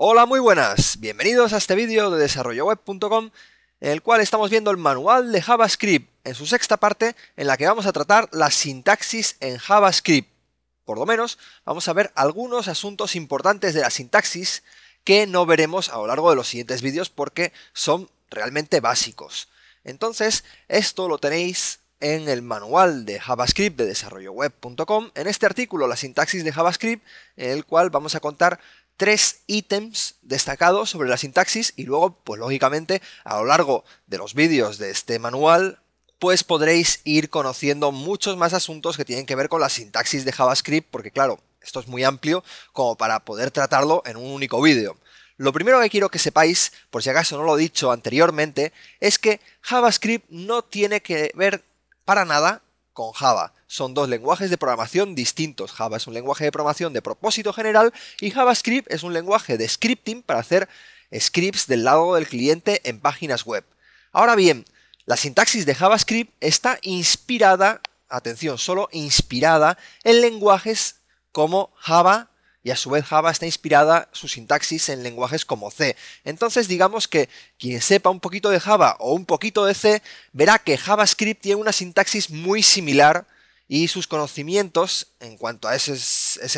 Hola, muy buenas. Bienvenidos a este vídeo de desarrolloweb.com en el cual estamos viendo el manual de JavaScript en su sexta parte en la que vamos a tratar la sintaxis en JavaScript. Por lo menos vamos a ver algunos asuntos importantes de la sintaxis que no veremos a lo largo de los siguientes vídeos porque son realmente básicos. Entonces, esto lo tenéis en el manual de JavaScript de desarrolloweb.com, en este artículo, la sintaxis de JavaScript, en el cual vamos a contar tres ítems destacados sobre la sintaxis y luego, pues lógicamente, a lo largo de los vídeos de este manual, pues podréis ir conociendo muchos más asuntos que tienen que ver con la sintaxis de JavaScript, porque claro, esto es muy amplio como para poder tratarlo en un único vídeo. Lo primero que quiero que sepáis, por si acaso no lo he dicho anteriormente, es que JavaScript no tiene que ver para nada con Java. Son dos lenguajes de programación distintos. Java es un lenguaje de programación de propósito general y JavaScript es un lenguaje de scripting para hacer scripts del lado del cliente en páginas web. Ahora bien, la sintaxis de JavaScript está inspirada, atención, solo inspirada en lenguajes como Java, y a su vez Java está inspirada su sintaxis en lenguajes como C. Entonces digamos que quien sepa un poquito de Java o un poquito de C verá que JavaScript tiene una sintaxis muy similar y sus conocimientos en cuanto a ese,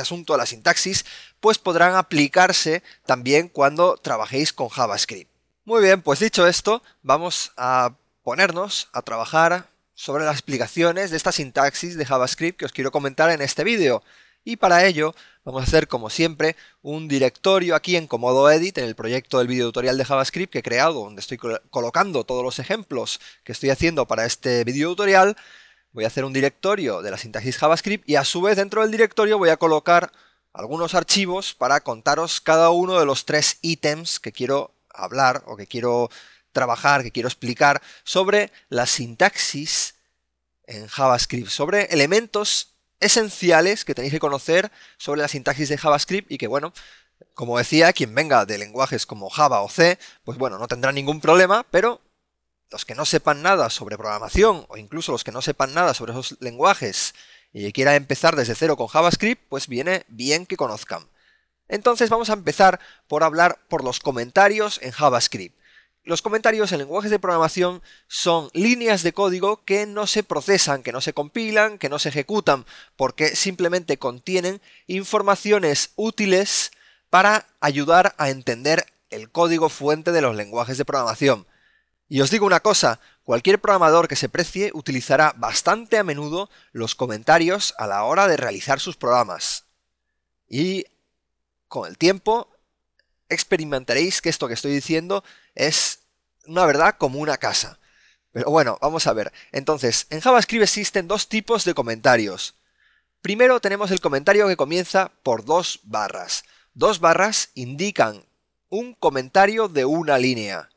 asunto, a la sintaxis, pues podrán aplicarse también cuando trabajéis con JavaScript. Muy bien, pues dicho esto, vamos a ponernos a trabajar sobre las explicaciones de esta sintaxis de JavaScript que os quiero comentar en este vídeo. Y para ello vamos a hacer como siempre un directorio aquí en Comodo Edit, en el proyecto del video tutorial de JavaScript que he creado, donde estoy colocando todos los ejemplos que estoy haciendo para este video tutorial. Voy a hacer un directorio de la sintaxis JavaScript y a su vez dentro del directorio voy a colocar algunos archivos para contaros cada uno de los tres ítems que quiero hablar o que quiero trabajar, que quiero explicar sobre la sintaxis en JavaScript, sobre elementos esenciales que tenéis que conocer sobre la sintaxis de JavaScript y que, bueno, como decía, quien venga de lenguajes como Java o C, pues bueno, no tendrá ningún problema, pero los que no sepan nada sobre programación o incluso los que no sepan nada sobre esos lenguajes y quiera empezar desde cero con JavaScript, pues viene bien que conozcan. Entonces vamos a empezar por hablar por los comentarios en JavaScript los comentarios en lenguajes de programación son líneas de código que no se procesan, que no se compilan, que no se ejecutan, porque simplemente contienen informaciones útiles para ayudar a entender el código fuente de los lenguajes de programación. Y os digo una cosa, cualquier programador que se precie utilizará bastante a menudo los comentarios a la hora de realizar sus programas. Y con el tiempo experimentaréis que esto que estoy diciendo es una verdad como una casa. Pero bueno, vamos a ver. Entonces, en JavaScript existen dos tipos de comentarios. Primero tenemos el comentario que comienza por dos barras. Dos barras indican un comentario de una línea.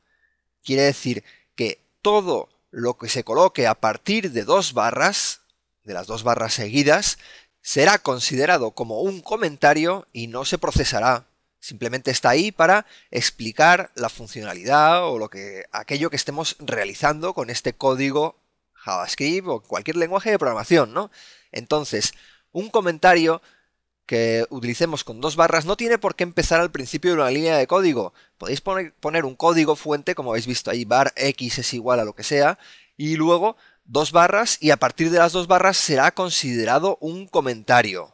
Quiere decir que todo lo que se coloque a partir de dos barras, de las dos barras seguidas, será considerado como un comentario y no se procesará Simplemente está ahí para explicar la funcionalidad o lo que, aquello que estemos realizando con este código JavaScript o cualquier lenguaje de programación, ¿no? Entonces, un comentario que utilicemos con dos barras no tiene por qué empezar al principio de una línea de código. Podéis poner, poner, un código fuente, como habéis visto ahí, bar x es igual a lo que sea, y luego dos barras, y a partir de las dos barras será considerado un comentario.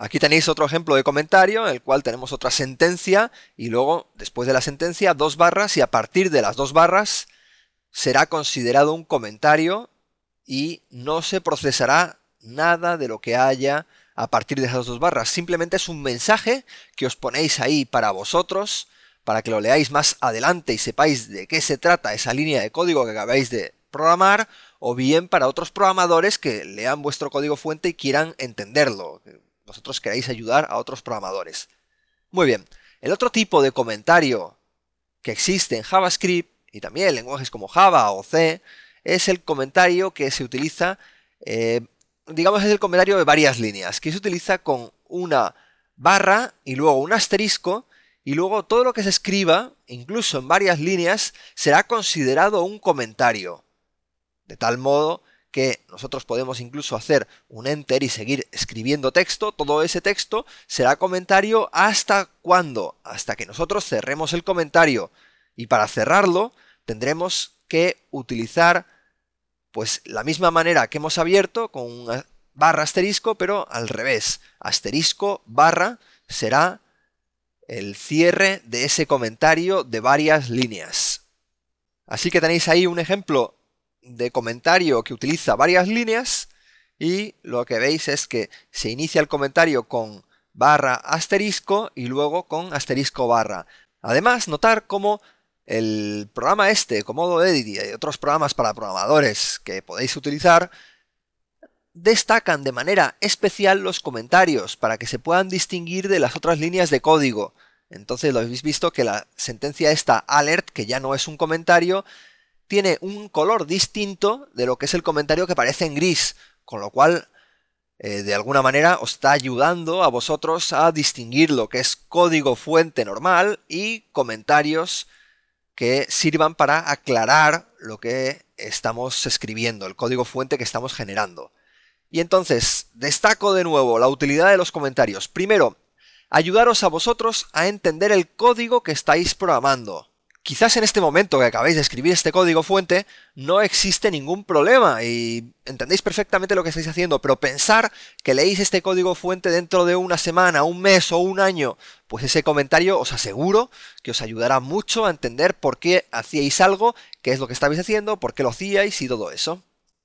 Aquí tenéis otro ejemplo de comentario en el cual tenemos otra sentencia y luego, después de la sentencia, dos barras y a partir de las dos barras será considerado un comentario y no se procesará nada de lo que haya a partir de esas dos barras. Simplemente es un mensaje que os ponéis ahí para vosotros, para que lo leáis más adelante y sepáis de qué se trata esa línea de código que acabáis de programar, o bien para otros programadores que lean vuestro código fuente y quieran entenderlo vosotros queráis ayudar a otros programadores. Muy bien, el otro tipo de comentario que existe en JavaScript y también en lenguajes como Java o C es el comentario que se utiliza, eh, digamos es el comentario de varias líneas, que se utiliza con una barra y luego un asterisco y luego todo lo que se escriba, incluso en varias líneas, será considerado un comentario. De tal modo que nosotros podemos incluso hacer un enter y seguir escribiendo texto, todo ese texto será comentario hasta cuándo, hasta que nosotros cerremos el comentario. Y para cerrarlo tendremos que utilizar pues la misma manera que hemos abierto con un barra asterisco, pero al revés. Asterisco barra será el cierre de ese comentario de varias líneas. Así que tenéis ahí un ejemplo de comentario que utiliza varias líneas y lo que veis es que se inicia el comentario con barra asterisco y luego con asterisco barra. Además, notar cómo el programa este, Comodo Edit y otros programas para programadores que podéis utilizar, destacan de manera especial los comentarios para que se puedan distinguir de las otras líneas de código. Entonces lo habéis visto que la sentencia esta alert, que ya no es un comentario, tiene un color distinto de lo que es el comentario que aparece en gris, con lo cual eh, de alguna manera os está ayudando a vosotros a distinguir lo que es código fuente normal y comentarios que sirvan para aclarar lo que estamos escribiendo, el código fuente que estamos generando. Y entonces, destaco de nuevo la utilidad de los comentarios. Primero, ayudaros a vosotros a entender el código que estáis programando. Quizás en este momento que acabáis de escribir este código fuente no existe ningún problema y entendéis perfectamente lo que estáis haciendo, pero pensar que leéis este código fuente dentro de una semana, un mes o un año, pues ese comentario os aseguro que os ayudará mucho a entender por qué hacíais algo, qué es lo que estabais haciendo, por qué lo hacíais y todo eso.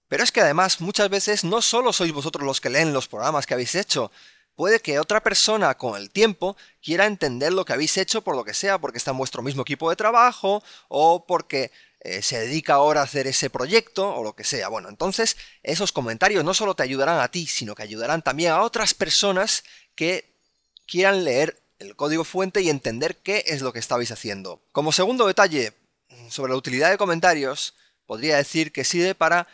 Pero es que además muchas veces no solo sois vosotros los que leen los programas que habéis hecho, puede que otra persona con el tiempo quiera entender lo que habéis hecho por lo que sea, porque está en vuestro mismo equipo de trabajo o porque eh, se dedica ahora a hacer ese proyecto o lo que sea. Bueno, entonces esos comentarios no solo te ayudarán a ti, sino que ayudarán también a otras personas que quieran leer el código fuente y entender qué es lo que estabais haciendo. Como segundo detalle mm, sobre la utilidad de comentarios, podría decir que sirve para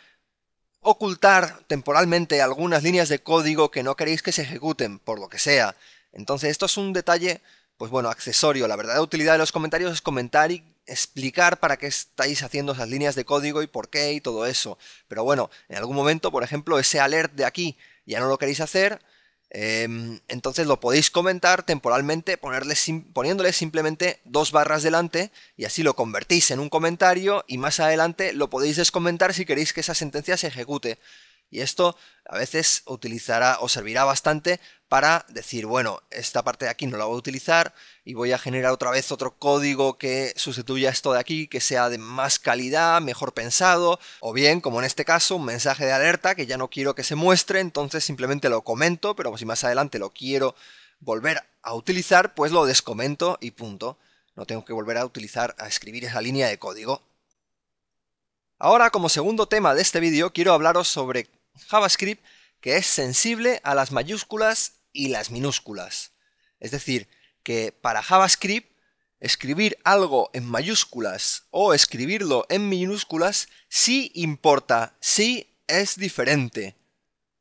ocultar temporalmente algunas líneas de código que no queréis que se ejecuten, por lo que sea. Entonces esto es un detalle, pues bueno, accesorio. La verdadera utilidad de los comentarios es comentar y explicar para qué estáis haciendo esas líneas de código y por qué y todo eso. Pero bueno, en algún momento, por ejemplo, ese alert de aquí ya no lo queréis hacer, Em, entonces lo podéis comentar temporalmente ponerle poniéndole simplemente dos barras delante y así lo convertís en un comentario y más adelante lo podéis descomentar si queréis que esa sentencia se ejecute. Y esto a veces utilizará o servirá bastante para decir, bueno, esta parte de aquí no la voy a utilizar y voy a generar otra vez otro código que sustituya esto de aquí, que sea de más calidad, mejor pensado, o bien, como en este caso, un mensaje de alerta que ya no quiero que se muestre, entonces simplemente lo comento, pero si más adelante lo quiero volver a utilizar, pues lo descomento y punto. No tengo que volver a utilizar, a escribir esa línea de código. Ahora, como segundo tema de este vídeo, quiero hablaros sobre JavaScript que es sensible a las mayúsculas y las minúsculas. Es decir, que para JavaScript escribir algo en mayúsculas o escribirlo en minúsculas sí importa, sí es diferente.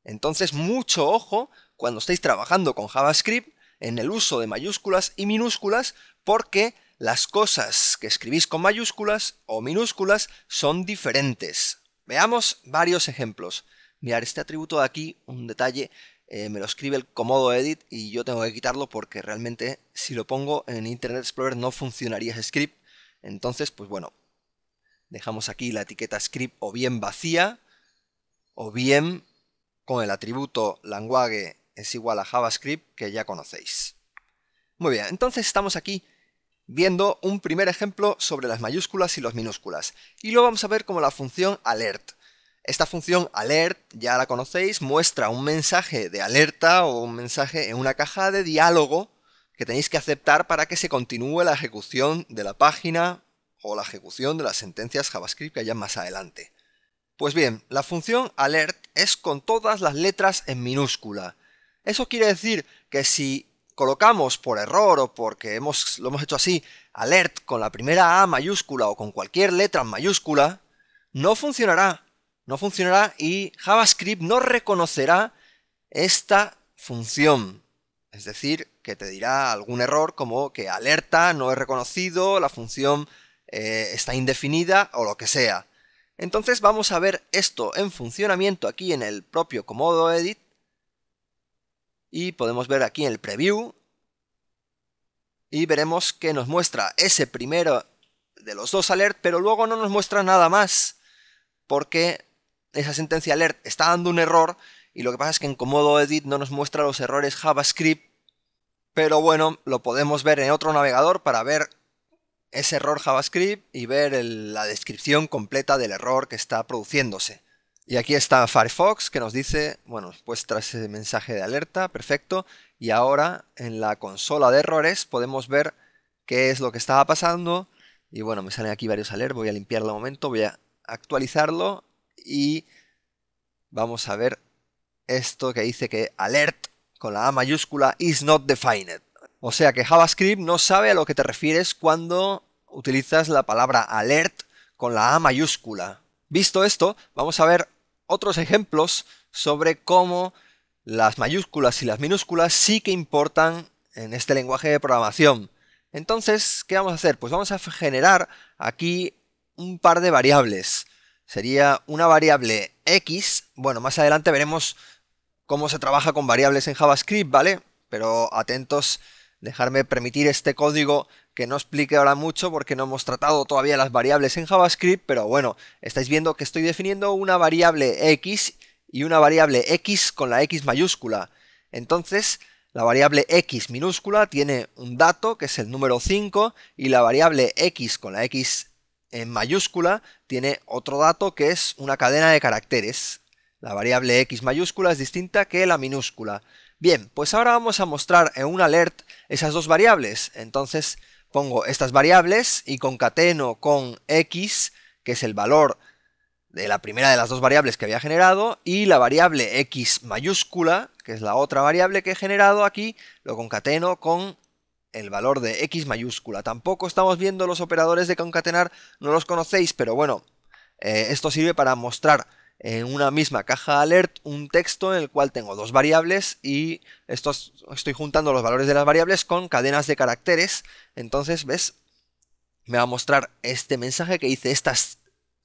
Entonces mucho ojo cuando estéis trabajando con JavaScript en el uso de mayúsculas y minúsculas porque las cosas que escribís con mayúsculas o minúsculas son diferentes. Veamos varios ejemplos. Mirar este atributo de aquí, un detalle eh, me lo escribe el Comodo Edit y yo tengo que quitarlo porque realmente si lo pongo en Internet Explorer no funcionaría ese script. Entonces, pues bueno, dejamos aquí la etiqueta script o bien vacía o bien con el atributo language es igual a JavaScript que ya conocéis. Muy bien, entonces estamos aquí viendo un primer ejemplo sobre las mayúsculas y las minúsculas. Y luego vamos a ver como la función alert. Esta función alert, ya la conocéis, muestra un mensaje de alerta o un mensaje en una caja de diálogo que tenéis que aceptar para que se continúe la ejecución de la página o la ejecución de las sentencias JavaScript que hayan más adelante. Pues bien, la función alert es con todas las letras en minúscula. Eso quiere decir que si colocamos por error o porque lo hemos hecho así, alert con la primera A mayúscula o con cualquier letra mayúscula, no funcionará no funcionará y JavaScript no reconocerá esta función. Es decir, que te dirá algún error como que alerta, no es reconocido, la función eh, está indefinida o lo que sea. Entonces vamos a ver esto en funcionamiento aquí en el propio Comodo Edit. Y podemos ver aquí en el preview. Y veremos que nos muestra ese primero de los dos alert, pero luego no nos muestra nada más. Porque esa sentencia alert está dando un error y lo que pasa es que en Comodo Edit no nos muestra los errores JavaScript, pero bueno, lo podemos ver en otro navegador para ver ese error JavaScript y ver la descripción completa del error que está produciéndose. Y aquí está Firefox que nos dice, bueno, pues tras ese mensaje de alerta, perfecto, y ahora en la consola de errores podemos ver qué es lo que estaba pasando. Y bueno, me salen aquí varios alert, voy a limpiarlo un momento, voy a actualizarlo y vamos a ver esto que dice que alert con la A mayúscula is not defined. O sea que JavaScript no sabe a lo que te refieres cuando utilizas la palabra alert con la A mayúscula. Visto esto, vamos a ver otros ejemplos sobre cómo las mayúsculas y las minúsculas sí que importan en este lenguaje de programación. Entonces, ¿qué vamos a hacer? Pues vamos a generar aquí un par de variables sería una variable x. Bueno, más adelante veremos cómo se trabaja con variables en JavaScript, ¿vale? Pero atentos, dejarme permitir este código que no explique ahora mucho porque no hemos tratado todavía las variables en JavaScript, pero bueno, estáis viendo que estoy definiendo una variable x y una variable x con la x mayúscula. Entonces, la variable x minúscula tiene un dato que es el número 5 y la variable x con la x en mayúscula tiene otro dato que es una cadena de caracteres. La variable x mayúscula es distinta que la minúscula. Bien, pues ahora vamos a mostrar en un alert esas dos variables. Entonces pongo estas variables y concateno con x, que es el valor de la primera de las dos variables que había generado, y la variable x mayúscula, que es la otra variable que he generado aquí, lo concateno con el valor de x mayúscula. Tampoco estamos viendo los operadores de concatenar, no los conocéis, pero bueno, eh, esto sirve para mostrar en una misma caja alert un texto en el cual tengo dos variables y estoy juntando los valores de las variables con cadenas de caracteres. Entonces, ¿ves? Me va a mostrar este mensaje que dice estas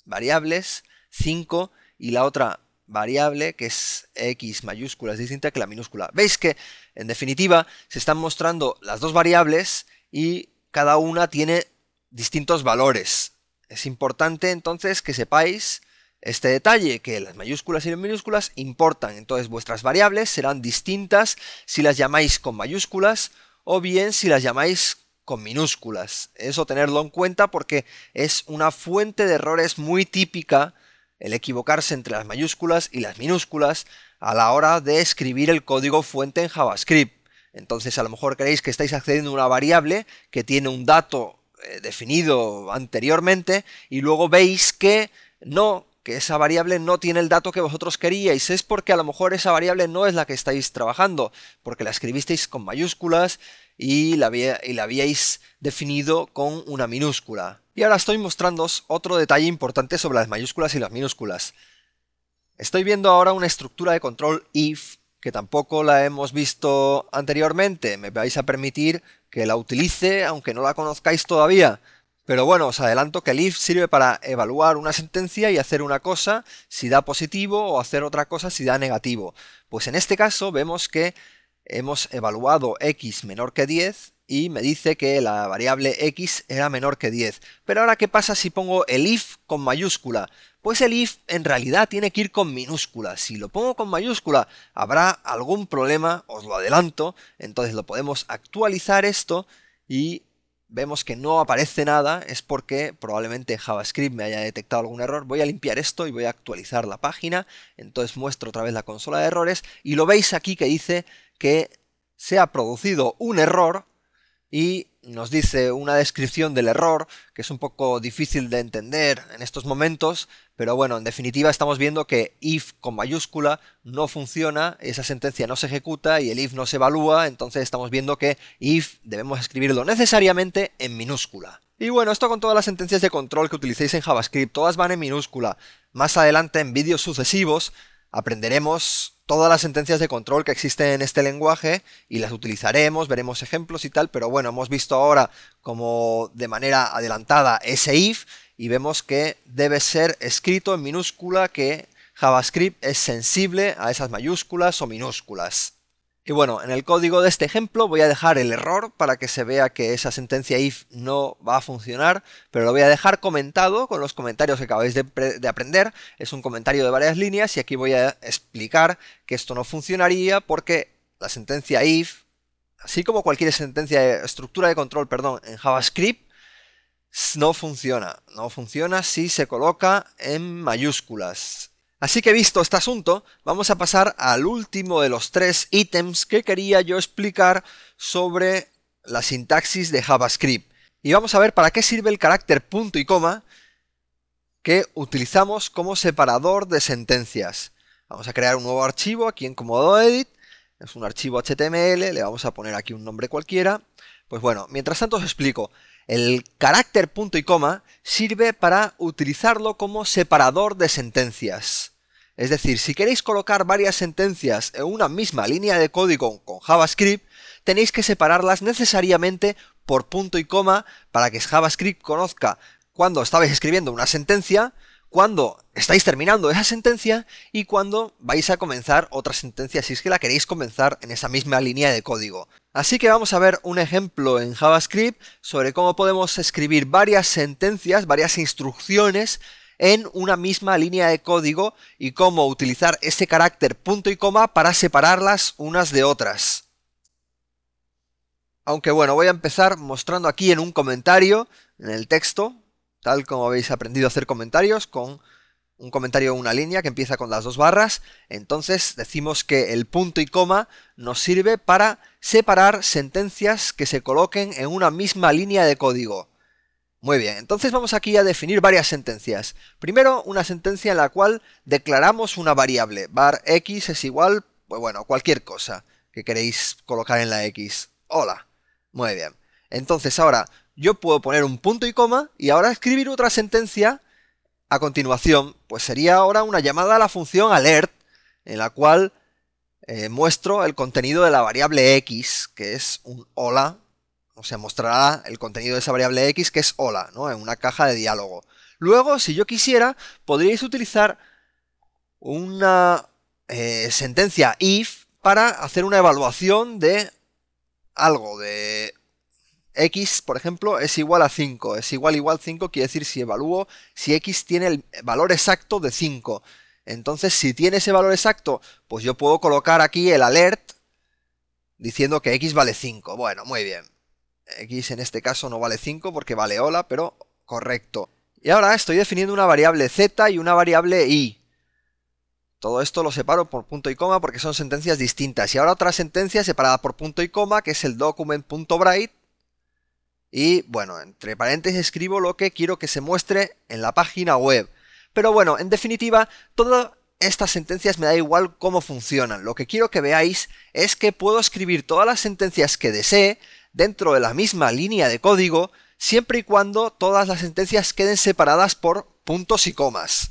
variables, 5 y la otra variable que es x mayúscula es distinta que la minúscula. Veis que, en definitiva, se están mostrando las dos variables y cada una tiene distintos valores. Es importante entonces que sepáis este detalle, que las mayúsculas y las minúsculas importan. Entonces vuestras variables serán distintas si las llamáis con mayúsculas o bien si las llamáis con minúsculas. Eso tenerlo en cuenta porque es una fuente de errores muy típica el equivocarse entre las mayúsculas y las minúsculas a la hora de escribir el código fuente en JavaScript. Entonces a lo mejor creéis que estáis accediendo a una variable que tiene un dato eh, definido anteriormente y luego veis que no, que esa variable no tiene el dato que vosotros queríais. Es porque a lo mejor esa variable no es la que estáis trabajando, porque la escribisteis con mayúsculas y la, y la habíais definido con una minúscula. Y ahora estoy mostrándoos otro detalle importante sobre las mayúsculas y las minúsculas. Estoy viendo ahora una estructura de control if que tampoco la hemos visto anteriormente. Me vais a permitir que la utilice aunque no la conozcáis todavía. Pero bueno, os adelanto que el if sirve para evaluar una sentencia y hacer una cosa si da positivo o hacer otra cosa si da negativo. Pues en este caso vemos que hemos evaluado x menor que 10 y me dice que la variable x era menor que 10. Pero ahora, ¿qué pasa si pongo el if con mayúscula? Pues el if en realidad tiene que ir con minúscula. Si lo pongo con mayúscula, habrá algún problema, os lo adelanto. Entonces lo podemos actualizar esto y vemos que no aparece nada. Es porque probablemente JavaScript me haya detectado algún error. Voy a limpiar esto y voy a actualizar la página. Entonces muestro otra vez la consola de errores y lo veis aquí que dice que se ha producido un error y nos dice una descripción del error, que es un poco difícil de entender en estos momentos, pero bueno, en definitiva estamos viendo que if con mayúscula no funciona, esa sentencia no se ejecuta y el if no se evalúa, entonces estamos viendo que if debemos escribirlo necesariamente en minúscula. Y bueno, esto con todas las sentencias de control que utilicéis en JavaScript, todas van en minúscula. Más adelante en vídeos sucesivos aprenderemos todas las sentencias de control que existen en este lenguaje y las utilizaremos, veremos ejemplos y tal, pero bueno, hemos visto ahora como de manera adelantada ese if y vemos que debe ser escrito en minúscula que JavaScript es sensible a esas mayúsculas o minúsculas. Y bueno, en el código de este ejemplo voy a dejar el error para que se vea que esa sentencia if no va a funcionar, pero lo voy a dejar comentado con los comentarios que acabáis de, aprender. Es un comentario de varias líneas y aquí voy a explicar que esto no funcionaría porque la sentencia if, así como cualquier sentencia de estructura de control, perdón, en JavaScript, no funciona. No funciona si se coloca en mayúsculas. Así que visto este asunto, vamos a pasar al último de los tres ítems que quería yo explicar sobre la sintaxis de JavaScript. Y vamos a ver para qué sirve el carácter punto y coma que utilizamos como separador de sentencias. Vamos a crear un nuevo archivo aquí en Comodo Edit. Es un archivo HTML, le vamos a poner aquí un nombre cualquiera. Pues bueno, mientras tanto os explico. El carácter punto y coma sirve para utilizarlo como separador de sentencias. Es decir, si queréis colocar varias sentencias en una misma línea de código con JavaScript, tenéis que separarlas necesariamente por punto y coma para que JavaScript conozca cuando estabais escribiendo una sentencia, cuando estáis terminando esa sentencia y cuando vais a comenzar otra sentencia si es que la queréis comenzar en esa misma línea de código. Así que vamos a ver un ejemplo en JavaScript sobre cómo podemos escribir varias sentencias, varias instrucciones en una misma línea de código y cómo utilizar ese carácter punto y coma para separarlas unas de otras. Aunque bueno, voy a empezar mostrando aquí en un comentario, en el texto, tal como habéis aprendido a hacer comentarios, con un comentario en una línea que empieza con las dos barras, entonces decimos que el punto y coma nos sirve para separar sentencias que se coloquen en una misma línea de código. Muy bien, entonces vamos aquí a definir varias sentencias. Primero, una sentencia en la cual declaramos una variable. var x es igual, pues bueno, cualquier cosa que queréis colocar en la x. Hola. Muy bien. Entonces ahora yo puedo poner un punto y coma y ahora escribir otra sentencia a continuación. Pues sería ahora una llamada a la función alert en la cual eh, muestro el contenido de la variable x, que es un hola o sea, mostrará el contenido de esa variable x que es hola, ¿no? En una caja de diálogo. Luego, si yo quisiera, podríais utilizar una eh, sentencia if para hacer una evaluación de algo, de x, por ejemplo, es igual a 5. Es igual igual 5 quiere decir si evalúo si x tiene el valor exacto de 5. Entonces, si tiene ese valor exacto, pues yo puedo colocar aquí el alert diciendo que x vale 5. Bueno, muy bien. X en este caso no vale 5 porque vale hola, pero correcto. Y ahora estoy definiendo una variable z y una variable y. Todo esto lo separo por punto y coma porque son sentencias distintas. Y ahora otra sentencia separada por punto y coma, que es el document.bright. Y bueno, entre paréntesis escribo lo que quiero que se muestre en la página web. Pero bueno, en definitiva, todas estas sentencias me da igual cómo funcionan. Lo que quiero que veáis es que puedo escribir todas las sentencias que desee dentro de la misma línea de código siempre y cuando todas las sentencias queden separadas por puntos y comas.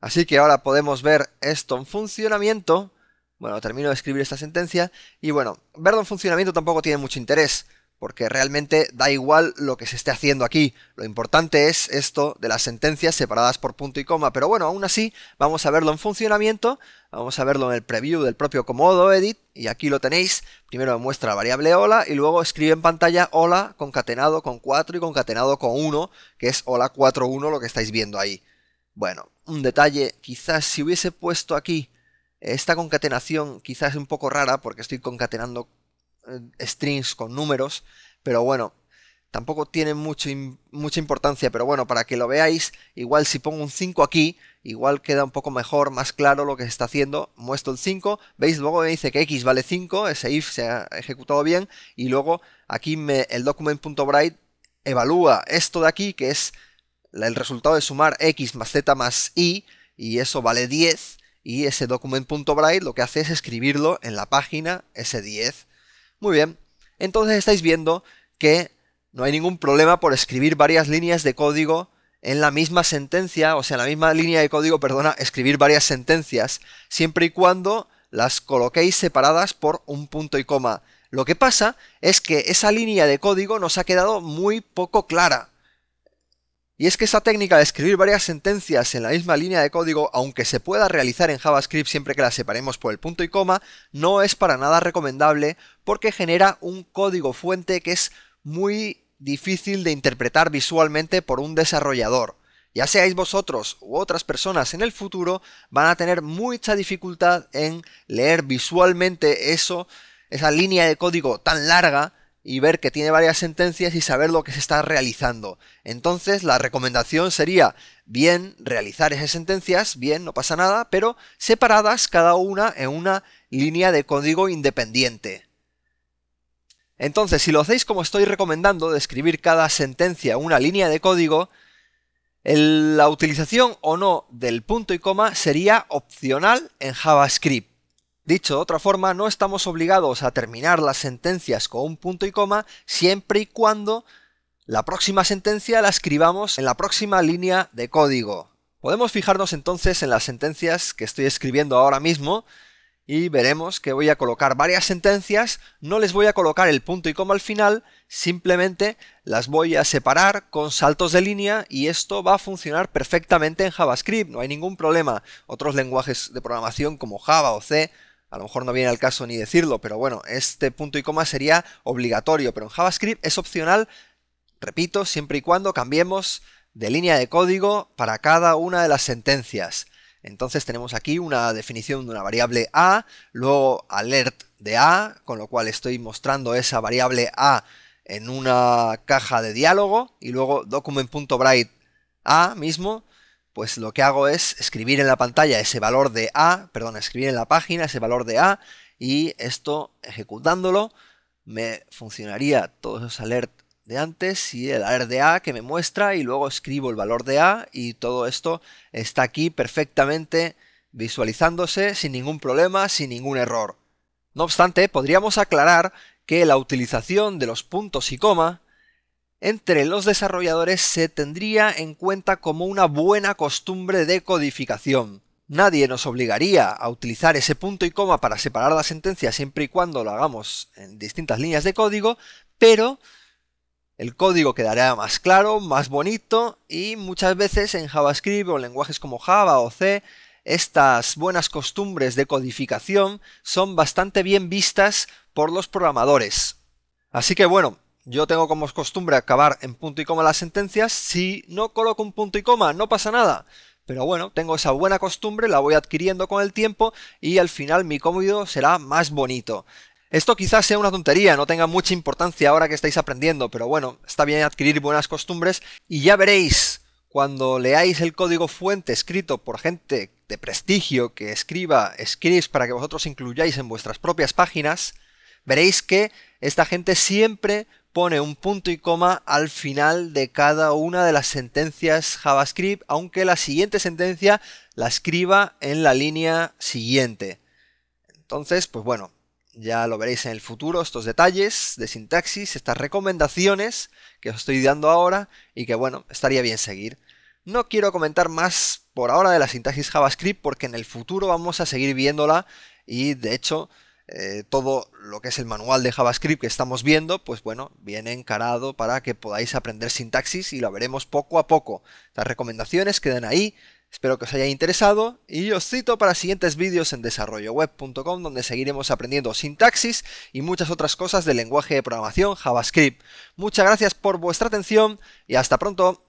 Así que ahora podemos ver esto en funcionamiento. Bueno, termino de escribir esta sentencia y bueno, verlo en funcionamiento tampoco tiene mucho interés porque realmente da igual lo que se esté haciendo aquí. Lo importante es esto de las sentencias separadas por punto y coma, pero bueno, aún así vamos a verlo en funcionamiento, vamos a verlo en el preview del propio Comodo Edit, y aquí lo tenéis, primero muestra la variable hola y luego escribe en pantalla hola concatenado con 4 y concatenado con 1, que es hola 41 lo que estáis viendo ahí. Bueno, un detalle, quizás si hubiese puesto aquí esta concatenación, quizás es un poco rara porque estoy concatenando eh, strings, con números, pero bueno, tampoco tiene mucho, mucha importancia, pero bueno, para que lo veáis, igual si pongo un 5 aquí, igual queda un poco mejor, más claro lo que se está haciendo, muestro el 5, veis, luego me dice que x vale 5, ese if se ha ejecutado bien, y luego aquí me, el document.bright evalúa esto de aquí, que es el resultado de sumar x más z más y, y eso vale 10, y ese document.bright lo que hace es escribirlo en la página, ese 10, muy bien, entonces estáis viendo que no hay ningún problema por escribir varias líneas de código en la misma sentencia, o sea, en la misma línea de código, perdona, escribir varias sentencias, siempre y cuando las coloquéis separadas por un punto y coma. Lo que pasa es que esa línea de código nos ha quedado muy poco clara. Y es que esa técnica de escribir varias sentencias en la misma línea de código, aunque se pueda realizar en JavaScript siempre que la separemos por el punto y coma, no es para nada recomendable porque genera un código fuente que es muy difícil de interpretar visualmente por un desarrollador. Ya seáis vosotros u otras personas en el futuro, van a tener mucha dificultad en leer visualmente eso, esa línea de código tan larga, y ver que tiene varias sentencias y saber lo que se está realizando. Entonces, la recomendación sería, bien, realizar esas sentencias, bien, no pasa nada, pero separadas cada una en una línea de código independiente. Entonces, si lo hacéis como estoy recomendando, de escribir cada sentencia una línea de código, la utilización o no del punto y coma sería opcional en JavaScript. Dicho de otra forma, no estamos obligados a terminar las sentencias con un punto y coma siempre y cuando la próxima sentencia la escribamos en la próxima línea de código. Podemos fijarnos entonces en las sentencias que estoy escribiendo ahora mismo y veremos que voy a colocar varias sentencias, no les voy a colocar el punto y coma al final, simplemente las voy a separar con saltos de línea y esto va a funcionar perfectamente en JavaScript, no hay ningún problema. Otros lenguajes de programación como Java o C a lo mejor no viene al caso ni decirlo, pero bueno, este punto y coma sería obligatorio, pero en JavaScript es opcional, repito, siempre y cuando cambiemos de línea de código para cada una de las sentencias. Entonces tenemos aquí una definición de una variable a, luego alert de a, con lo cual estoy mostrando esa variable a en una caja de diálogo, y luego document.bright a mismo, pues lo que hago es escribir en la pantalla ese valor de A, perdón, escribir en la página ese valor de A y esto ejecutándolo me funcionaría todos los alert de antes y el alert de A que me muestra y luego escribo el valor de A y todo esto está aquí perfectamente visualizándose sin ningún problema, sin ningún error. No obstante, podríamos aclarar que la utilización de los puntos y coma entre los desarrolladores se tendría en cuenta como una buena costumbre de codificación. Nadie nos obligaría a utilizar ese punto y coma para separar la sentencia siempre y cuando lo hagamos en distintas líneas de código, pero el código quedará más claro, más bonito y muchas veces en JavaScript o lenguajes como Java o C, estas buenas costumbres de codificación son bastante bien vistas por los programadores. Así que bueno, yo tengo como costumbre acabar en punto y coma las sentencias. Si no coloco un punto y coma, no pasa nada. Pero bueno, tengo esa buena costumbre, la voy adquiriendo con el tiempo y al final mi cómodo será más bonito. Esto quizás sea una tontería, no tenga mucha importancia ahora que estáis aprendiendo, pero bueno, está bien adquirir buenas costumbres y ya veréis cuando leáis el código fuente escrito por gente de prestigio que escriba scripts para que vosotros incluyáis en vuestras propias páginas, veréis que esta gente siempre pone un punto y coma al final de cada una de las sentencias JavaScript, aunque la siguiente sentencia la escriba en la línea siguiente. Entonces, pues bueno, ya lo veréis en el futuro, estos detalles de sintaxis, estas recomendaciones que os estoy dando ahora y que bueno, estaría bien seguir. No quiero comentar más por ahora de la sintaxis JavaScript porque en el futuro vamos a seguir viéndola y de hecho eh, todo lo que es el manual de JavaScript que estamos viendo, pues bueno, viene encarado para que podáis aprender sintaxis y lo veremos poco a poco. Las recomendaciones quedan ahí, espero que os haya interesado y os cito para siguientes vídeos en desarrolloweb.com donde seguiremos aprendiendo sintaxis y muchas otras cosas del lenguaje de programación JavaScript. Muchas gracias por vuestra atención y hasta pronto.